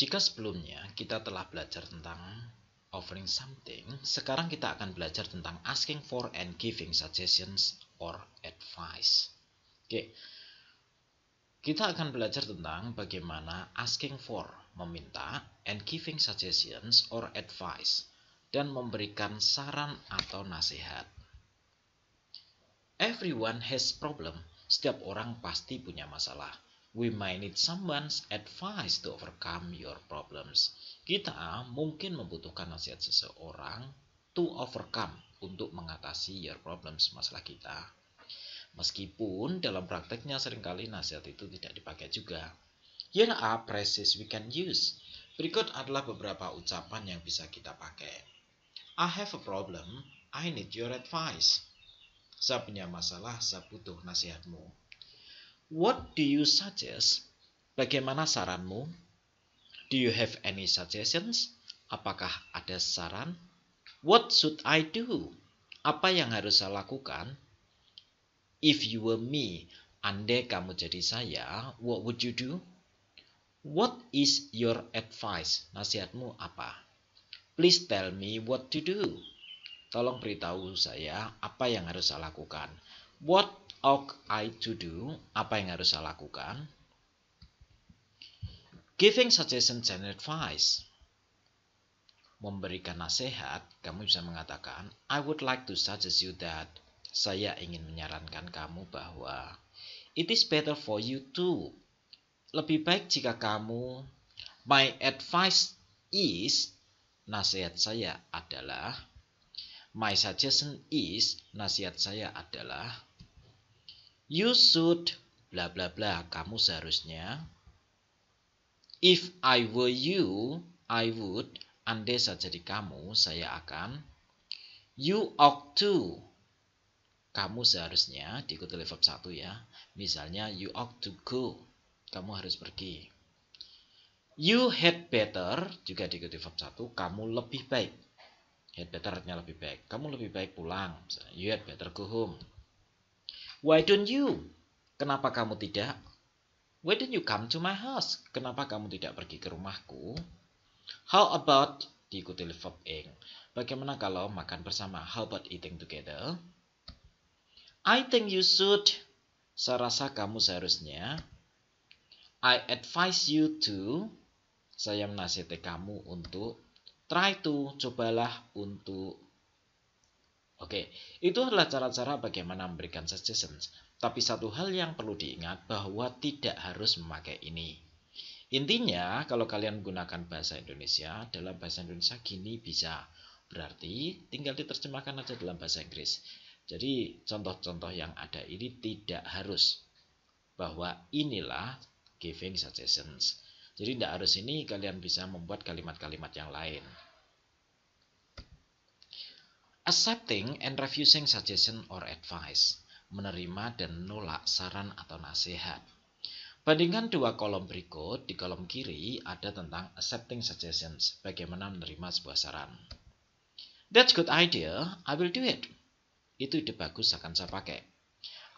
Jika sebelumnya kita telah belajar tentang offering something, sekarang kita akan belajar tentang asking for and giving suggestions or advice. Oke. Kita akan belajar tentang bagaimana asking for, meminta, and giving suggestions or advice dan memberikan saran atau nasihat. Everyone has problem. Setiap orang pasti punya masalah We might need someone's advice to overcome your problems. Kita ah, mungkin membutuhkan nasihat seseorang to overcome untuk mengatasi your problems masalah kita. Meskipun dalam prakteknya seringkali nasihat itu tidak dipakai juga. Here ya, are ah, phrases we can use. Berikut adalah beberapa ucapan yang bisa kita pakai. I have a problem, I need your advice. Saya punya masalah, saya butuh nasihatmu. What do you suggest? Bagaimana saranmu? Do you have any suggestions? Apakah ada saran? What should I do? Apa yang harus saya lakukan? If you were me, andai kamu jadi saya, what would you do? What is your advice? Nasihatmu apa? Please tell me what to do. Tolong beritahu saya apa yang harus saya lakukan. What ought I to do? Apa yang harus saya lakukan? Giving suggestions and advice. Memberikan nasihat, kamu bisa mengatakan, I would like to suggest you that. Saya ingin menyarankan kamu bahwa it is better for you to. Lebih baik jika kamu my advice is nasihat saya adalah my suggestion is nasihat saya adalah You should bla bla bla. Kamu seharusnya If I were you, I would. Andai saja di kamu, saya akan You ought to. Kamu seharusnya diikuti oleh verb 1 ya. Misalnya you ought to go. Kamu harus pergi. You had better juga diikuti verb satu. kamu lebih baik. Had better artinya lebih baik. Kamu lebih baik pulang. You had better go home. Why don't you? Kenapa kamu tidak? Why don't you come to my house? Kenapa kamu tidak pergi ke rumahku? How about diikuti verb ing. Bagaimana kalau makan bersama? How about eating together? I think you should. Saya rasa kamu seharusnya. I advise you to. Saya menasihati kamu untuk try to cobalah untuk Oke, itu adalah cara-cara bagaimana memberikan suggestions. Tapi satu hal yang perlu diingat bahwa tidak harus memakai ini. Intinya, kalau kalian gunakan bahasa Indonesia, dalam bahasa Indonesia gini bisa. Berarti tinggal diterjemahkan aja dalam bahasa Inggris. Jadi contoh-contoh yang ada ini tidak harus bahwa inilah giving suggestions. Jadi tidak harus ini kalian bisa membuat kalimat-kalimat yang lain. Accepting and refusing suggestion or advice. Menerima dan menolak saran atau nasihat. Bandingkan dua kolom berikut. Di kolom kiri ada tentang accepting suggestions, bagaimana menerima sebuah saran. That's good idea, I will do it. Itu ide bagus akan saya pakai.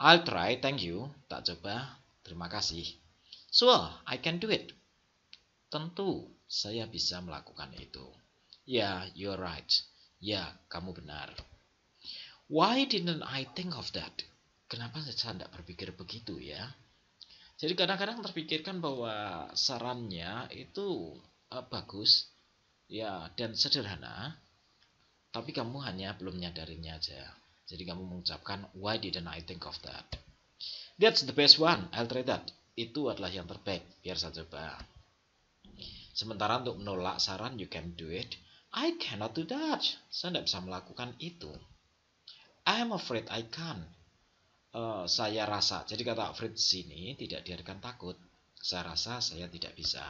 I'll try, thank you. Tak coba, terima kasih. Sure, I can do it. Tentu, saya bisa melakukan itu. Ya, yeah, you're right. Ya, kamu benar. Why didn't I think of that? Kenapa saya tidak berpikir begitu ya? Jadi kadang-kadang terpikirkan bahwa sarannya itu uh, bagus, ya dan sederhana, tapi kamu hanya belum menyadarinya aja. Jadi kamu mengucapkan why didn't I think of that? That's the best one. I'll try that. Itu adalah yang terbaik. Biar saya coba. Sementara untuk menolak saran you can do it I cannot do that. Saya tidak bisa melakukan itu. I'm afraid I can't. Uh, saya rasa. Jadi kata afraid sini tidak diartikan takut. Saya rasa saya tidak bisa.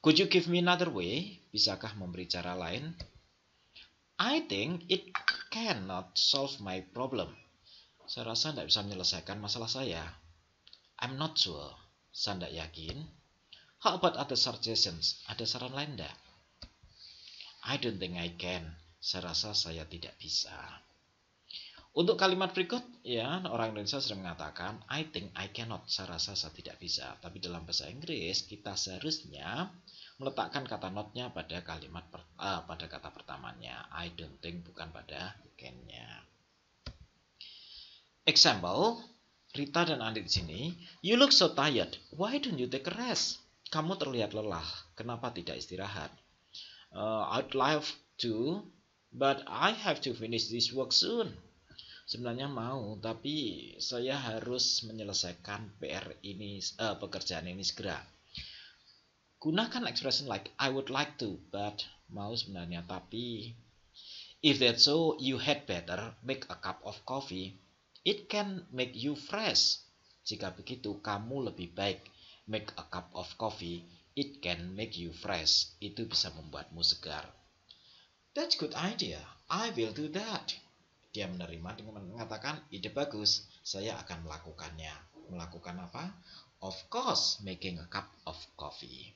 Could you give me another way? Bisakah memberi cara lain? I think it cannot solve my problem. Saya rasa tidak bisa menyelesaikan masalah saya. I'm not sure. Saya tidak yakin. How about other suggestions? Ada saran lain tidak? I don't think I can. Saya rasa saya tidak bisa. Untuk kalimat berikut, ya orang Indonesia sering mengatakan I think I cannot. Saya rasa saya tidak bisa. Tapi dalam bahasa Inggris kita seharusnya meletakkan kata notnya pada kalimat per, uh, pada kata pertamanya. I don't think bukan pada can-nya. Example, Rita dan Andi di sini, you look so tired. Why don't you take a rest? Kamu terlihat lelah. Kenapa tidak istirahat? uh, I'd love to but I have to finish this work soon sebenarnya mau tapi saya harus menyelesaikan PR ini uh, pekerjaan ini segera gunakan expression like I would like to but mau sebenarnya tapi if that's so you had better make a cup of coffee it can make you fresh jika begitu kamu lebih baik make a cup of coffee It can make you fresh. Itu bisa membuatmu segar. That's good idea. I will do that. Dia menerima dengan mengatakan ide bagus. Saya akan melakukannya. Melakukan apa? Of course, making a cup of coffee.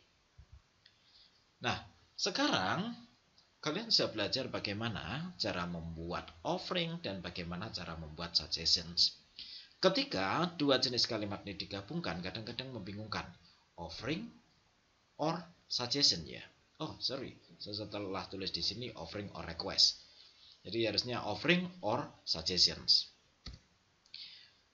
Nah, sekarang kalian sudah belajar bagaimana cara membuat offering dan bagaimana cara membuat suggestions. Ketika dua jenis kalimat ini digabungkan, kadang-kadang membingungkan. Offering or suggestion ya. Oh, sorry. Saya setelah tulis di sini offering or request. Jadi harusnya offering or suggestions.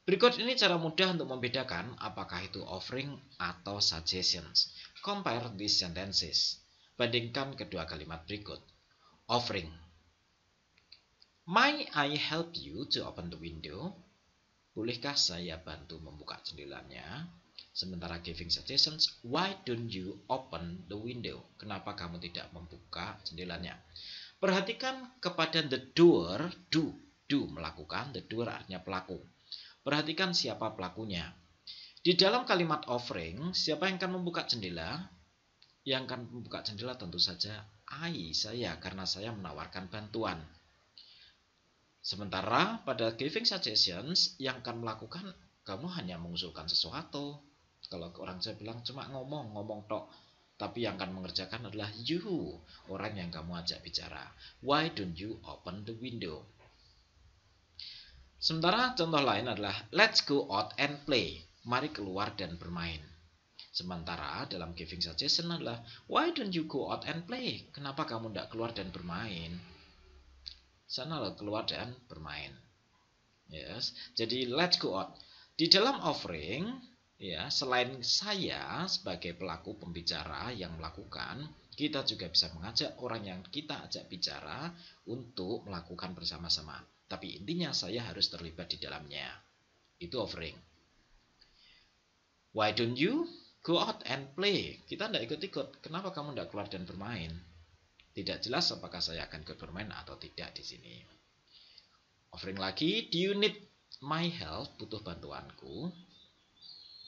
Berikut ini cara mudah untuk membedakan apakah itu offering atau suggestions. Compare these sentences. Bandingkan kedua kalimat berikut. Offering. May I help you to open the window? Bolehkah saya bantu membuka jendelanya? Sementara giving suggestions, why don't you open the window? Kenapa kamu tidak membuka jendelanya? Perhatikan kepada the doer, do, do melakukan, the doer artinya pelaku. Perhatikan siapa pelakunya. Di dalam kalimat offering, siapa yang akan membuka jendela? Yang akan membuka jendela tentu saja I, saya, karena saya menawarkan bantuan. Sementara pada giving suggestions, yang akan melakukan kamu hanya mengusulkan sesuatu kalau orang saya bilang cuma ngomong ngomong tok tapi yang akan mengerjakan adalah you orang yang kamu ajak bicara why don't you open the window sementara contoh lain adalah let's go out and play mari keluar dan bermain sementara dalam giving suggestion adalah why don't you go out and play kenapa kamu tidak keluar dan bermain sana lo keluar dan bermain yes jadi let's go out di dalam offering, ya, selain saya sebagai pelaku pembicara yang melakukan, kita juga bisa mengajak orang yang kita ajak bicara untuk melakukan bersama-sama. Tapi intinya saya harus terlibat di dalamnya. Itu offering. Why don't you go out and play? Kita tidak ikut-ikut. Kenapa kamu tidak keluar dan bermain? Tidak jelas apakah saya akan ikut bermain atau tidak di sini. Offering lagi, do you need My health butuh bantuanku.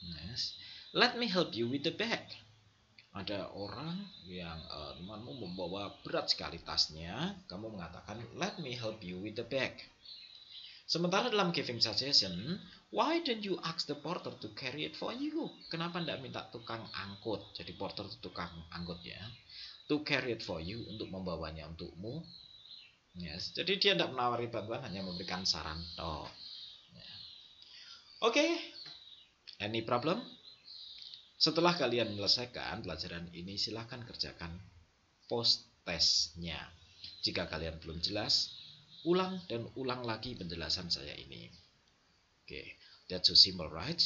Yes. Let me help you with the bag. Ada orang yang uh, temanmu membawa berat sekali tasnya. Kamu mengatakan, let me help you with the bag. Sementara dalam giving suggestion, why don't you ask the porter to carry it for you? Kenapa tidak minta tukang angkut? Jadi porter itu tukang angkut ya. To carry it for you untuk membawanya untukmu. Yes, jadi dia tidak menawari bantuan, hanya memberikan saran. Oh. Oke, okay. any problem? Setelah kalian menyelesaikan pelajaran ini, silahkan kerjakan post testnya. Jika kalian belum jelas, ulang dan ulang lagi penjelasan saya ini. Oke, okay. that's so simple, right?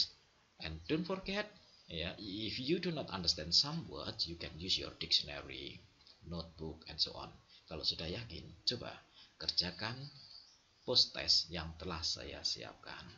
And don't forget, yeah, if you do not understand some words, you can use your dictionary, notebook, and so on. Kalau sudah yakin, coba kerjakan post test yang telah saya siapkan.